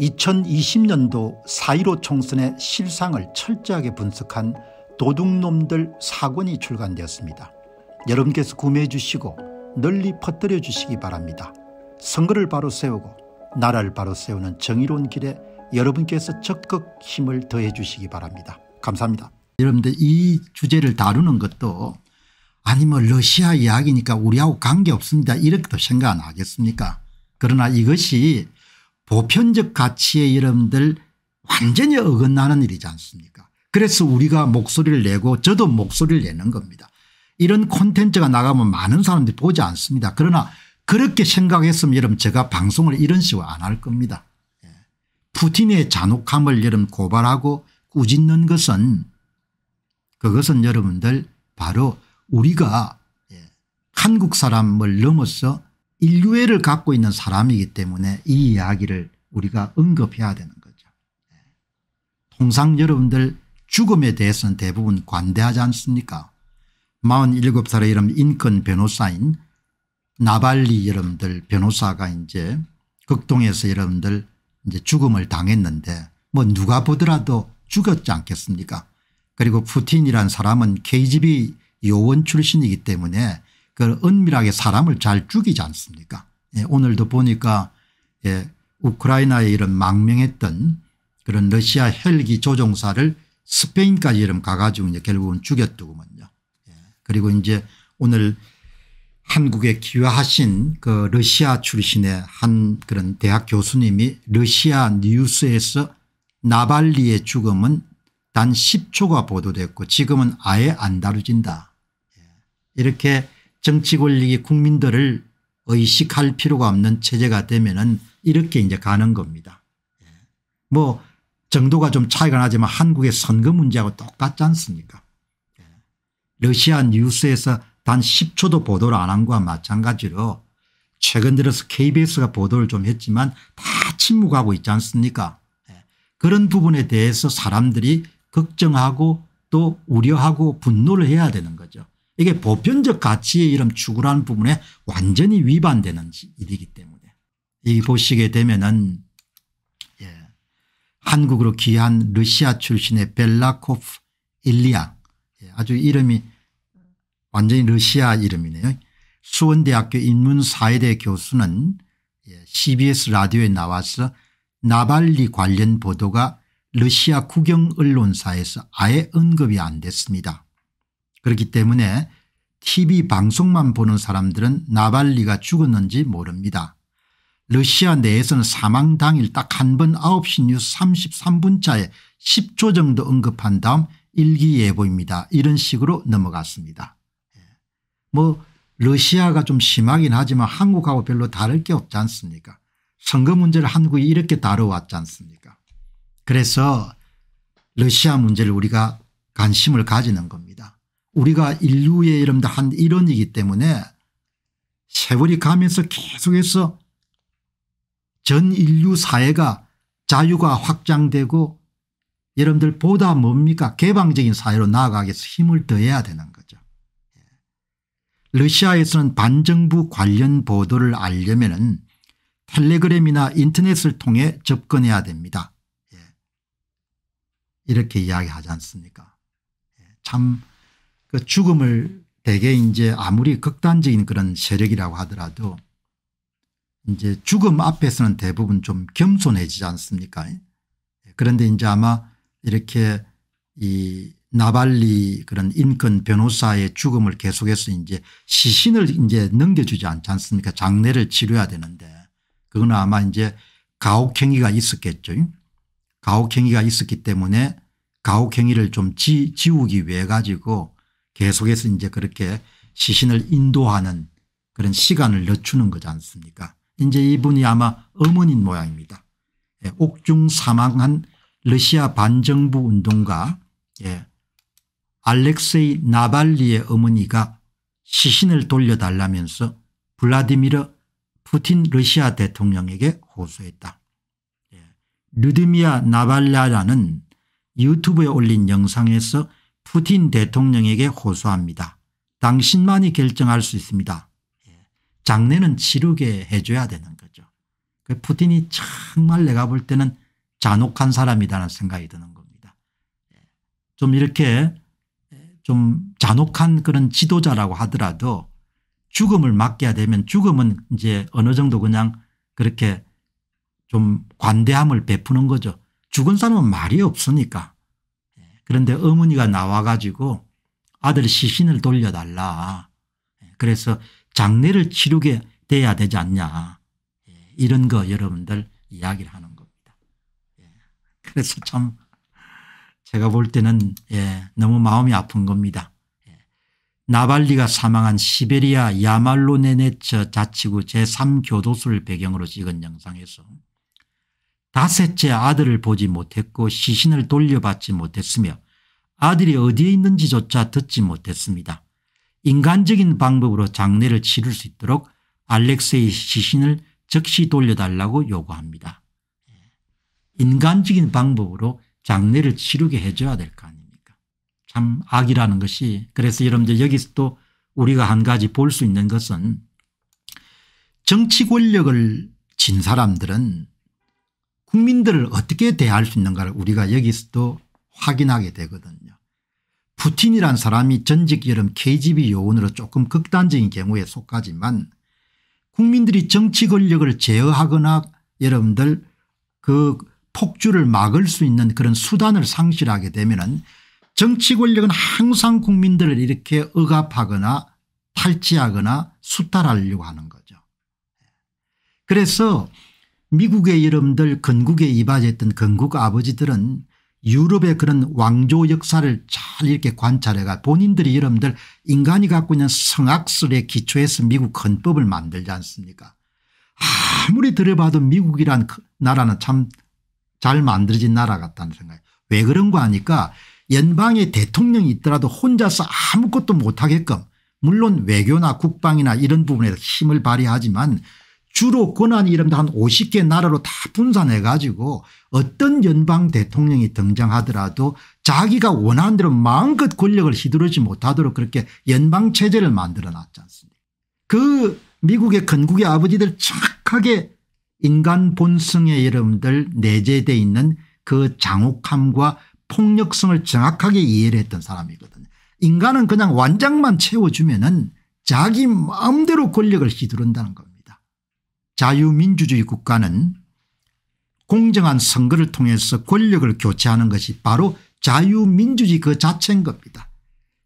2020년도 4.15 총선의 실상을 철저하게 분석한 도둑놈들 사권이 출간되었습니다. 여러분께서 구매해 주시고 널리 퍼뜨려 주시기 바랍니다. 선거를 바로 세우고 나라를 바로 세우는 정의로운 길에 여러분께서 적극 힘을 더해 주시기 바랍니다. 감사합니다. 여러분들 이 주제를 다루는 것도 아니면 뭐 러시아 이야기니까 우리하고 관계없습니다. 이렇게도 생각 안 하겠습니까 그러나 이것이 보편적 가치의이름들 완전히 어긋나는 일이지 않습니까 그래서 우리가 목소리를 내고 저도 목소리를 내는 겁니다. 이런 콘텐츠가 나가면 많은 사람들이 보지 않습니다. 그러나 그렇게 생각했으면 여러분 제가 방송을 이런 식으로 안 할 겁니다. 예. 푸틴의 잔혹함을 여러분 고발하고 꾸짖는 것은 그것은 여러분들 바로 우리가 예, 한국 사람을 넘어서 인류애를 갖고 있는 사람이기 때문에 이 이야기를 우리가 언급해야 되는 거죠. 네. 통상 여러분들 죽음에 대해서는 대부분 관대하지 않습니까 47살의 이름 인권 변호사인 나발리 여러분들 변호사가 이제 극동에서 여러분들 이제 죽음을 당했는데 뭐 누가 보더라도 죽었지 않겠습니까 그리고 푸틴이란 사람은 KGB 요원 출신이기 때문에 그 은밀하게 사람을 잘 죽이지 않습니까 예, 오늘도 보니까 예, 우크라이나에 이런 망명했던 그런 러시아 헬기 조종사를 스페인까지 이름 가가지고 이제 결국은 죽였더구먼요. 예. 그리고 이제 오늘 한국에 귀화하신 그 러시아 출신의 한 그런 대학 교수님이 러시아 뉴스에서 나발리의 죽음은 단 10초가 보도됐고 지금은 아예 안 다뤄진다. 예. 이렇게 정치 권력이 국민들을 의식할 필요가 없는 체제가 되면은 이렇게 이제 가는 겁니다. 예. 뭐 정도가 좀 차이가 나지만 한국의 선거 문제하고 똑같지 않습니까 예. 러시아 뉴스에서 단 10초도 보도를 안한 거와 마찬가지로 최근 들어서 KBS가 보도를 좀 했지만 다 침묵하고 있지 않습니까 예. 그런 부분에 대해서 사람들이 걱정하고 또 우려하고 분노를 해야 되는 거죠. 이게 보편적 가치의 이름 추구라는 부분에 완전히 위반되는 일이기 때문에 이 보시게 되면은 예. 한국으로 귀한 러시아 출신의 벨라코프 일리아 예. 아주 이름이 완전히 러시아 이름이네요. 수원대학교 인문사회대 교수는 예. CBS 라디오에 나와서 나발리 관련 보도가 러시아 국영 언론사에서 아예 언급이 안 됐습니다. 그렇기 때문에 tv 방송만 보는 사람들은 나발리가 죽었는지 모릅니다. 러시아 내에서는 사망 당일 딱 한 번 9시 뉴스 33분차에 10초 정도 언급한 다음 일기예보입니다. 이런 식으로 넘어갔습니다. 예. 뭐 러시아가 좀 심하긴 하지만 한국하고 별로 다를 게 없지 않습니까 선거 문제를 한국이 이렇게 다뤄왔지 않습니까 그래서 러시아 문제를 우리가 관심을 가지는 겁니다. 우리가 인류의 이름도 한 일원이기 때문에 세월이 가면서 계속해서 전 인류 사회가 자유가 확장되고 여러분들 보다 뭡니까 개방적인 사회로 나아가기 위해서 힘을 더해야 되는 거죠. 예. 러시아에서는 반정부 관련 보도를 알려면 은 텔레그램이나 인터넷을 통해 접근해야 됩니다. 예. 이렇게 이야기하지 않습니까 예. 참그 죽음을 대개 이제 아무리 극단적인 그런 세력이라고 하더라도 이제 죽음 앞에서는 대부분 좀 겸손해지지 않습니까? 그런데 이제 아마 이렇게 이 나발리 그런 인권 변호사의 죽음을 계속해서 이제 시신을 이제 넘겨주지 않지 않습니까? 장례를 치료해야 되는데 그건 아마 이제 가혹행위가 있었겠죠. 가혹행위가 있었기 때문에 가혹행위를 좀 지우기 위해 가지고 계속해서 이제 그렇게 시신을 인도하는 그런 시간을 늦추는 거지 않습니까 이제 이분이 아마 어머닌 모양입니다. 예, 옥중 사망한 러시아 반정부 운동가 예, 알렉세이 나발리의 어머니가 시신을 돌려달라면서 블라디미르 푸틴 러시아 대통령에게 호소했다. 예, 르드미아 나발라라는 유튜브에 올린 영상에서 푸틴 대통령에게 호소합니다. 당신만이 결정할 수 있습니다. 예. 장례는 치르게 해줘야 되는 거죠. 그 푸틴이 정말 내가 볼 때는 잔혹한 사람이라는 생각이 드는 겁니다. 예. 좀 이렇게 예, 좀 잔혹한 그런 지도자라고 하더라도 죽음을 막게 되면 죽음은 이제 어느 정도 그냥 그렇게 좀 관대함을 베푸는 거죠. 죽은 사람은 말이 없으니까 그런데 어머니가 나와가지고 아들 시신을 돌려달라. 예, 그래서 장례를 치르게 돼야 되지 않냐. 예, 이런 거 여러분들 이야기를 하는 겁니다. 예, 그래서 참 제가 볼 때는 너무 마음이 아픈 겁니다. 나발리가 사망한 시베리아 야말로네네처 자치구 제3교도소를 배경으로 찍은 영상에서 다섯째 아들을 보지 못했고 시신을 돌려받지 못했으며 아들이 어디에 있는지조차 듣지 못했습니다. 인간적인 방법으로 장례를 치를 수 있도록 알렉스의 시신을 즉시 돌려달라고 요구합니다. 인간적인 방법으로 장례를 치르게 해줘야 될 거 아닙니까 참 악이라는 것이 그래서 여러분들 여기서도 우리가 한 가지 볼 수 있는 것은 정치 권력을 진 사람들은 국민들을 어떻게 대할 수 있는가를 우리가 여기서도 확인하게 되거든요. 푸틴이란 사람이 전직 여름 KGB 요원으로 조금 극단적인 경우에 속하지만 국민들이 정치 권력을 제어하거나 여러분들 그 폭주를 막을 수 있는 그런 수단을 상실하게 되면 정치 권력은 항상 국민들을 이렇게 억압하거나 탈취하거나 수탈하려고 하는 거죠. 그래서 미국의 여러분들 건국에 이바지했던 건국 아버지들은 유럽의 그런 왕조 역사를 잘 이렇게 관찰해가 본인들이 여러분들 인간이 갖고 있는 성악설에 기초해서 미국 헌법을 만들지 않습니까 아무리 들어봐도 미국이란 그 나라는 참 잘 만들어진 나라 같다는 생각이 왜 그런가 하니까 연방의 대통령이 있더라도 혼자서 아무것도 못하게끔 물론 외교나 국방이나 이런 부분에서 힘을 발휘하지만 주로 권한이 름도한 50개 나라로 다 분산해 가지고 어떤 연방 대통령이 등장하더라도 자기가 원하는 대로 마음껏 권력을 휘두르지 못하도록 그렇게 연방체제를 만들어 놨지 않습니까 그 미국의 건국의 아버지들 정하게 인간 본성의 이름들 내재되어 있는 그 장혹함과 폭력성을 정확하게 이해를 했던 사람이거든요. 인간은 그냥 완장만 채워주면 은 자기 마음대로 권력을 휘두른다는 겁 자유민주주의 국가는 공정한 선거를 통해서 권력을 교체하는 것이 바로 자유민주주의 그 자체인 겁니다.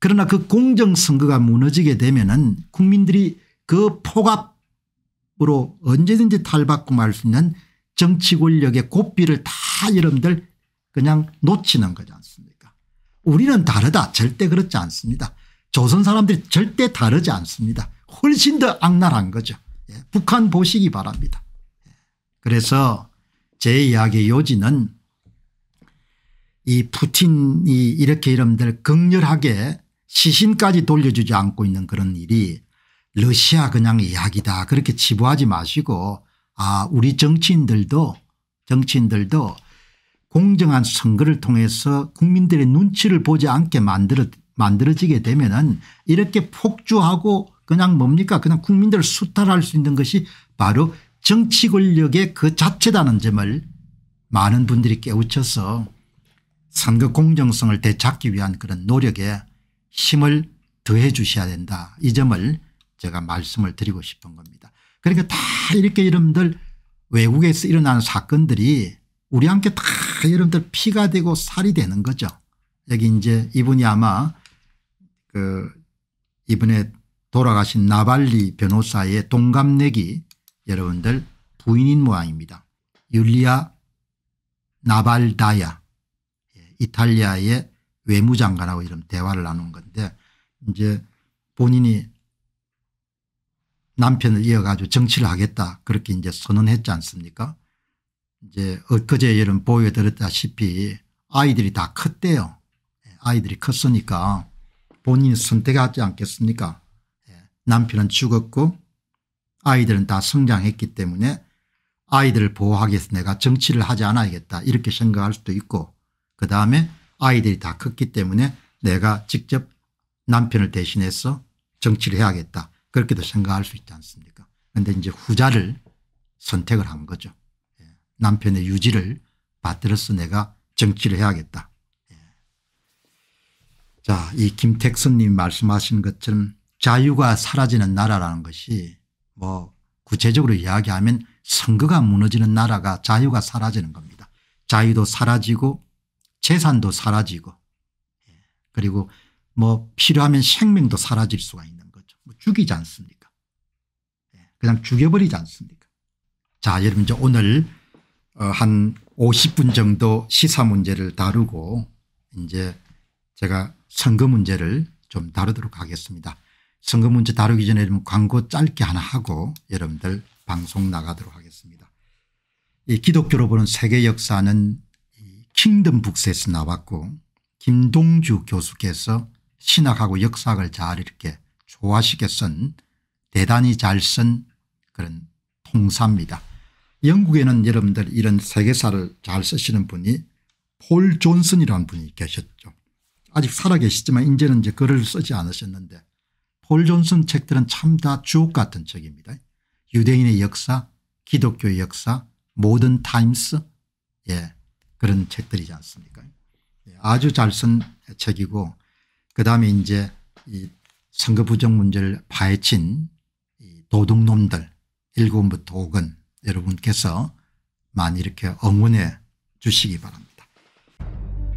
그러나 그 공정선거가 무너지게 되면 은 국민들이 그폭압으로 언제든지 탈바꿈 할수 있는 정치 권력의 고삐를 다 여러분들 그냥 놓치는 거지 않습니까 우리는 다르다 절대 그렇지 않습니다. 조선 사람들이 절대 다르지 않습니다. 훨씬 더 악랄한 거죠. 예, 북한 보시기 바랍니다. 그래서 제 이야기의 요지는 이 푸틴이 이렇게 이름들 극렬하게 시신까지 돌려주지 않고 있는 그런 일이 러시아 그냥 이야기다 그렇게 치부하지 마시고 아 우리 정치인들도 정치인들도 공정한 선거를 통해서 국민들의 눈치를 보지 않게 만들어 만들어지게 되면은 이렇게 폭주하고 그냥 뭡니까 그냥 국민들을 수탈할 수 있는 것이 바로 정치 권력의 그 자체라는 점을 많은 분들이 깨우쳐서 선거 공정성을 되찾기 위한 그런 노력에 힘을 더해 주셔야 된다 이 점을 제가 말씀을 드리고 싶은 겁니다. 그러니까 다 이렇게 여러분들 외국에서 일어나는 사건들이 우리한테 다 여러분들 피가 되고 살이 되는 거죠. 여기 이제 이분이 아마 그 이번에 돌아가신 나발리 변호사의 동갑내기 여러분들 부인인 모양입니다. 율리아 나발다야 예, 이탈리아의 외무장관하고 이런 대화를 나눈 건데 이제 본인이 남편을 이어가지고 정치를 하겠다 그렇게 이제 선언했지 않습니까 이제 엊그제 여름 보여드렸다시피 아이들이 다 컸대요. 예, 아이들이 컸으니까 본인이 선택하지 않겠습니까 남편은 죽었고 아이들은 다 성장했기 때문에 아이들을 보호하기 위해서 내가 정치를 하지 않아야겠다 이렇게 생각할 수도 있고 그 다음에 아이들이 다 컸기 때문에 내가 직접 남편을 대신해서 정치를 해야겠다 그렇게도 생각할 수 있지 않습니까 그런데 이제 후자를 선택을 한 거죠. 예. 남편의 유지를 받들어서 내가 정치를 해야겠다. 예. 자, 이 김택선님 이 말씀하신 것처럼 자유가 사라지는 나라라는 것이 뭐 구체적으로 이야기하면 선거가 무너지는 나라가 자유가 사라지는 겁니다. 자유도 사라지고 재산도 사라지고 그리고 뭐 필요하면 생명도 사라질 수가 있는 거죠. 뭐 죽이지 않습니까 예, 그냥 죽여버리지 않습니까 자 여러분 이제 오늘 어, 한 50분 정도 시사 문제를 다루고 이제 제가 선거 문제를 좀 다루도록 하겠습니다. 선거 문제 다루기 전에 좀 광고 짧게 하나 하고 여러분들 방송 나가도록 하겠습니다. 이 기독교로 보는 세계 역사는 킹덤 북스에서 나왔고 김동주 교수께서 신학하고 역사학을 잘 이렇게 조화시게쓴 대단히 잘 쓴 그런 통사입니다. 영국에는 여러분들 이런 세계사를 잘 쓰시는 분이 폴 존슨이라는 분이 계셨죠. 아직 살아계시지만 이제는 이제 글을 쓰지 않으셨는데 폴 존슨 책들은 참 다 주옥 같은 책입니다. 유대인의 역사, 기독교의 역사, 모던 타임스 예 그런 책들이지 않습니까 예, 아주 잘 쓴 책이고 그다음에 이제 이 선거 부정 문제를 파헤친 도둑놈들 1권부터 5권 여러분께서 많이 이렇게 응원해 주시기 바랍니다.